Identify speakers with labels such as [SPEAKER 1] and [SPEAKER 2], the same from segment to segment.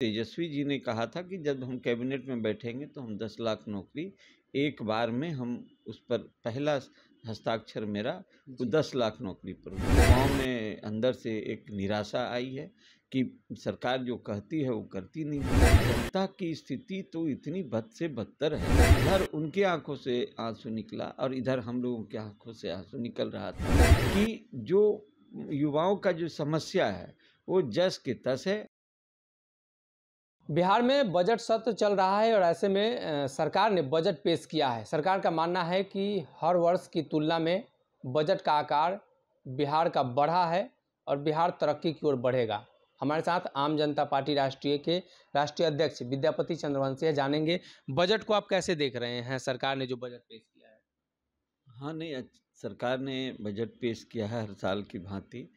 [SPEAKER 1] तेजस्वी जी ने कहा था कि जब हम कैबिनेट में बैठेंगे तो हम दस लाख नौकरी एक बार में हम उस पर पहला हस्ताक्षर मेरा वो दस लाख नौकरी पर गाँव में अंदर से एक निराशा आई है कि सरकार जो कहती है वो करती नहीं जनता की स्थिति तो इतनी बद से बदतर है इधर उनकी आंखों से आंसू निकला और इधर हम लोगों की आंखों से आंसू निकल रहा था कि जो युवाओं का जो समस्या है वो जस के तस है बिहार में बजट सत्र चल रहा है और ऐसे में सरकार ने बजट पेश किया है
[SPEAKER 2] सरकार का मानना है कि हर वर्ष की तुलना में बजट का आकार बिहार का बढ़ा है और बिहार तरक्की की ओर बढ़ेगा हमारे साथ आम जनता पार्टी राष्ट्रीय के राष्ट्रीय अध्यक्ष विद्यापति चंद्रवंशी जानेंगे बजट को आप कैसे देख रहे हैं सरकार ने जो बजट पेश किया है
[SPEAKER 1] हाँ नहीं सरकार ने बजट पेश किया है हर साल की भांति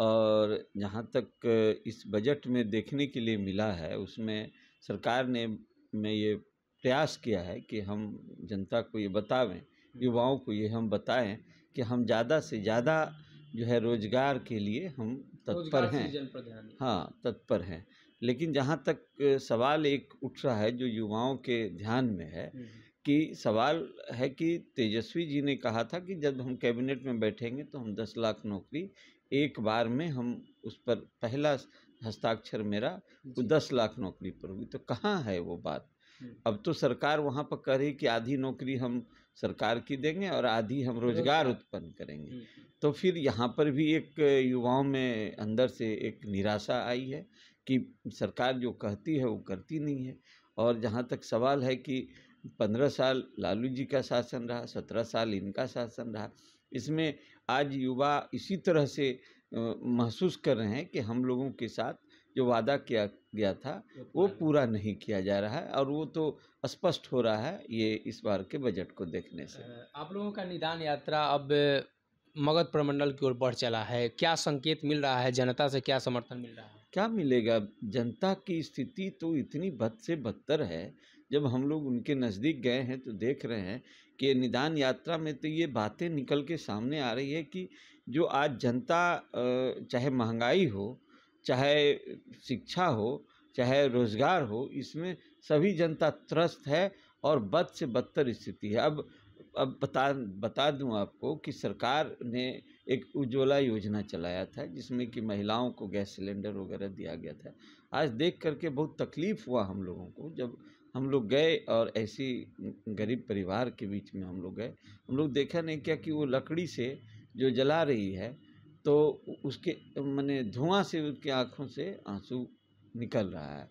[SPEAKER 1] और जहाँ तक इस बजट में देखने के लिए मिला है उसमें सरकार ने में ये प्रयास किया है कि हम जनता को ये बतावें युवाओं को ये हम बताएं कि हम ज़्यादा से ज़्यादा जो है रोजगार के लिए हम तत्पर हैं हाँ तत्पर हैं लेकिन जहाँ तक सवाल एक उठ रहा है जो युवाओं के ध्यान में है कि सवाल है कि तेजस्वी जी ने कहा था कि जब हम कैबिनेट में बैठेंगे तो हम दस लाख नौकरी एक बार में हम उस पर पहला हस्ताक्षर मेरा वो दस लाख नौकरी पर होगी तो कहाँ है वो बात अब तो सरकार वहाँ पर कह रही कि आधी नौकरी हम सरकार की देंगे और आधी हम रोजगार उत्पन्न करेंगे तो फिर यहाँ पर भी एक युवाओं में अंदर से एक निराशा आई है कि सरकार जो कहती है वो करती नहीं है और जहाँ तक सवाल है कि पंद्रह साल लालू जी का शासन रहा सत्रह साल इनका शासन रहा इसमें आज युवा इसी तरह से महसूस कर रहे हैं कि हम लोगों के साथ जो वादा किया गया था वो पूरा नहीं किया जा रहा है और वो तो स्पष्ट हो रहा है ये इस बार के बजट को देखने से
[SPEAKER 2] आप लोगों का निदान यात्रा अब मगध प्रमंडल की ओर बढ़ चला है
[SPEAKER 1] क्या संकेत मिल रहा है जनता से क्या समर्थन मिल रहा है क्या मिलेगा जनता की स्थिति तो इतनी बद से बदतर है जब हम लोग उनके नज़दीक गए हैं तो देख रहे हैं कि निदान यात्रा में तो ये बातें निकल के सामने आ रही है कि जो आज जनता चाहे महंगाई हो चाहे शिक्षा हो चाहे रोज़गार हो इसमें सभी जनता त्रस्त है और बद से बदतर स्थिति है अब अब बता बता दूं आपको कि सरकार ने एक उज्ज्वला योजना चलाया था जिसमें कि महिलाओं को गैस सिलेंडर वगैरह दिया गया था आज देख करके बहुत तकलीफ़ हुआ हम लोगों को जब हम लोग गए और ऐसी गरीब परिवार के बीच में हम लोग गए हम लोग देखा नहीं क्या कि वो लकड़ी से जो जला रही है तो उसके मैंने धुआं से उसकी आँखों से आंसू निकल रहा है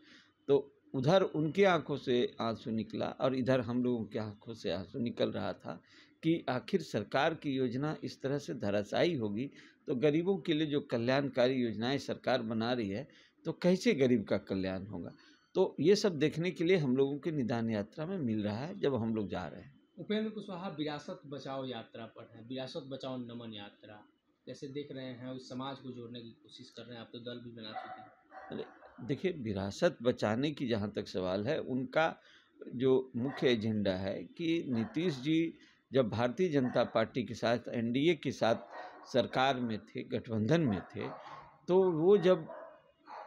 [SPEAKER 1] तो उधर उनकी आँखों से आंसू निकला और इधर हम लोगों की आँखों से आंसू निकल रहा था कि आखिर सरकार की योजना इस तरह से धराशायी होगी तो गरीबों के लिए जो कल्याणकारी योजनाएं सरकार बना रही है तो कैसे गरीब का कल्याण होगा तो ये सब देखने के लिए हम लोगों के निदान यात्रा में मिल रहा है जब हम लोग जा रहे हैं उपेंद्र
[SPEAKER 2] कुशवाहा विरासत बचाओ यात्रा पर है विरासत बचाओ नमन यात्रा जैसे देख रहे हैं उस समाज को जोड़ने की कोशिश कर रहे हैं आप तो दल भी बना चुके
[SPEAKER 1] हैं देखिए विरासत बचाने की जहाँ तक सवाल है उनका जो मुख्य एजेंडा है कि नीतीश जी जब भारतीय जनता पार्टी के साथ एनडीए के साथ सरकार में थे गठबंधन में थे तो वो जब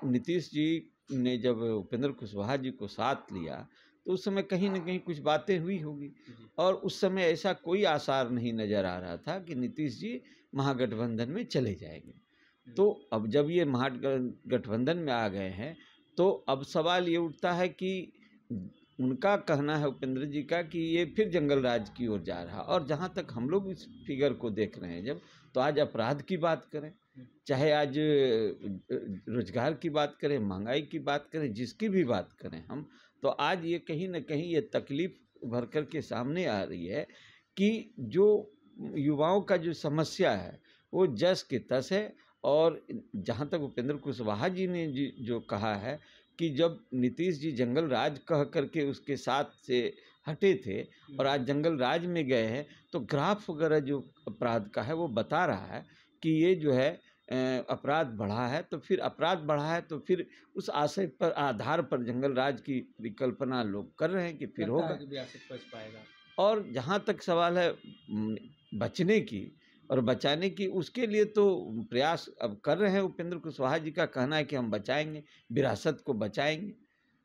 [SPEAKER 1] नीतीश जी ने जब उपेंद्र कुशवाहा जी को साथ लिया तो उस समय कहीं ना कहीं कुछ बातें हुई होगी और उस समय ऐसा कोई आसार नहीं नज़र आ रहा था कि नीतीश जी महागठबंधन में चले जाएंगे हम्म। तो अब जब ये महागठबंधन में आ गए हैं तो अब सवाल ये उठता है कि उनका कहना है उपेंद्र जी का कि ये फिर जंगल राज की ओर जा रहा और जहाँ तक हम लोग इस फिगर को देख रहे हैं जब तो आज अपराध की बात करें चाहे आज रोजगार की बात करें महंगाई की बात करें जिसकी भी बात करें हम तो आज ये कहीं ना कहीं ये तकलीफ भर कर के सामने आ रही है कि जो युवाओं का जो समस्या है वो जस के तस है और जहाँ तक उपेंद्र कुशवाहा जी ने जो कहा है कि जब नीतीश जी जंगल राज कह करके उसके साथ से हटे थे और आज जंगल राज में गए हैं तो ग्राफ वगैरह जो अपराध का है वो बता रहा है कि ये जो है अपराध बढ़ा है तो फिर अपराध बढ़ा है तो फिर उस आशय पर आधार पर जंगल राज की परिकल्पना लोग कर रहे हैं कि फिर
[SPEAKER 2] होगा
[SPEAKER 1] और जहाँ तक सवाल है बचने की और बचाने की उसके लिए तो प्रयास अब कर रहे हैं उपेंद्र कुशवाहा जी का कहना है कि हम बचाएंगे विरासत को बचाएंगे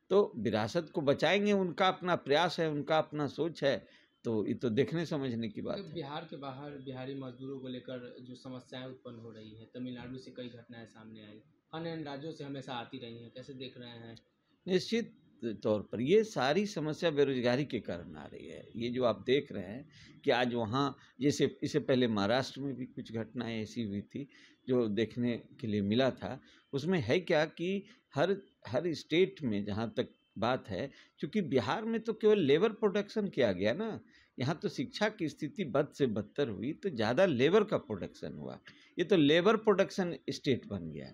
[SPEAKER 1] तो विरासत को बचाएंगे उनका अपना प्रयास है उनका अपना सोच है तो ये तो देखने समझने की बात तो है
[SPEAKER 2] बिहार के बाहर बिहारी मजदूरों को लेकर जो समस्याएं उत्पन्न हो रही है तमिलनाडु से कई घटनाएं सामने आई अन्य अन्य राज्यों से हमेशा आती रही हैं कैसे देख रहे हैं
[SPEAKER 1] निश्चित तौर पर ये सारी समस्या बेरोजगारी के कारण आ रही है ये जो आप देख रहे हैं कि आज वहाँ जैसे इससे पहले महाराष्ट्र में भी कुछ घटनाएं ऐसी हुई थी जो देखने के लिए मिला था उसमें है क्या कि हर हर स्टेट में जहाँ तक बात है क्योंकि बिहार में तो केवल लेबर प्रोडक्शन किया गया ना यहाँ तो शिक्षा की स्थिति बद से बदतर हुई तो ज़्यादा लेबर का प्रोडक्शन हुआ ये तो लेबर प्रोडक्शन स्टेट बन गया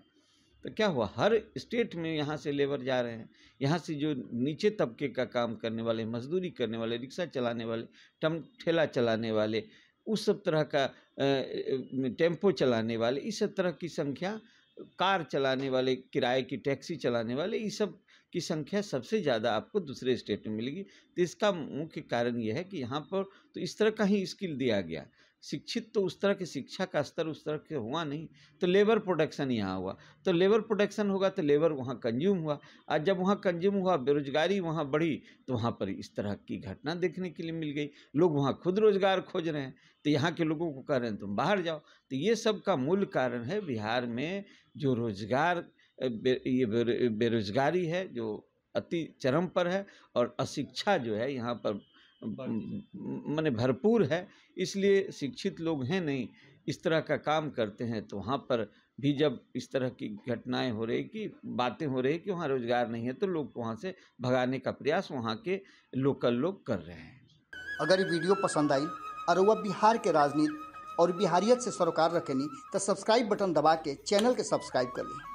[SPEAKER 1] तो क्या हुआ हर स्टेट में यहाँ से लेबर जा रहे हैं यहाँ से जो नीचे तबके का काम करने वाले मजदूरी करने वाले रिक्शा चलाने वाले टम ठेला चलाने वाले उस सब तरह का टेम्पो चलाने वाले इस सब तरह की संख्या कार चलाने वाले किराए की टैक्सी चलाने वाले इस सब की संख्या सबसे ज़्यादा आपको दूसरे स्टेट में मिलेगी तो इसका मुख्य कारण यह है कि यहाँ पर तो इस तरह का ही स्किल दिया गया शिक्षित तो उस तरह की शिक्षा का स्तर उस तरह के हुआ नहीं तो लेबर प्रोडक्शन यहाँ हुआ तो लेबर प्रोडक्शन होगा तो लेबर वहाँ कंज्यूम हुआ और जब वहाँ कंज्यूम हुआ बेरोजगारी वहाँ बढ़ी तो वहाँ पर इस तरह की घटना देखने के लिए मिल गई लोग वहाँ खुद रोजगार खोज रहे हैं तो यहाँ के लोगों को कह रहे हैं तुम बाहर जाओ तो ये सब का मूल कारण है बिहार में जो रोजगार ये बेरोजगारी है जो अति चरम पर है और अशिक्षा जो है यहाँ पर मैंने भरपूर है इसलिए शिक्षित लोग हैं नहीं इस तरह का काम करते हैं तो वहाँ पर भी जब इस तरह की घटनाएं हो रही कि बातें हो रही कि वहाँ रोजगार नहीं है तो लोग को वहाँ से भगाने का प्रयास वहाँ के लोकल लोग कर रहे हैं अगर ये वीडियो पसंद आई और वह बिहार के राजनीति और बिहारियत से सरोकार रखेनी तो सब्सक्राइब बटन दबा के चैनल के सब्सक्राइब कर लें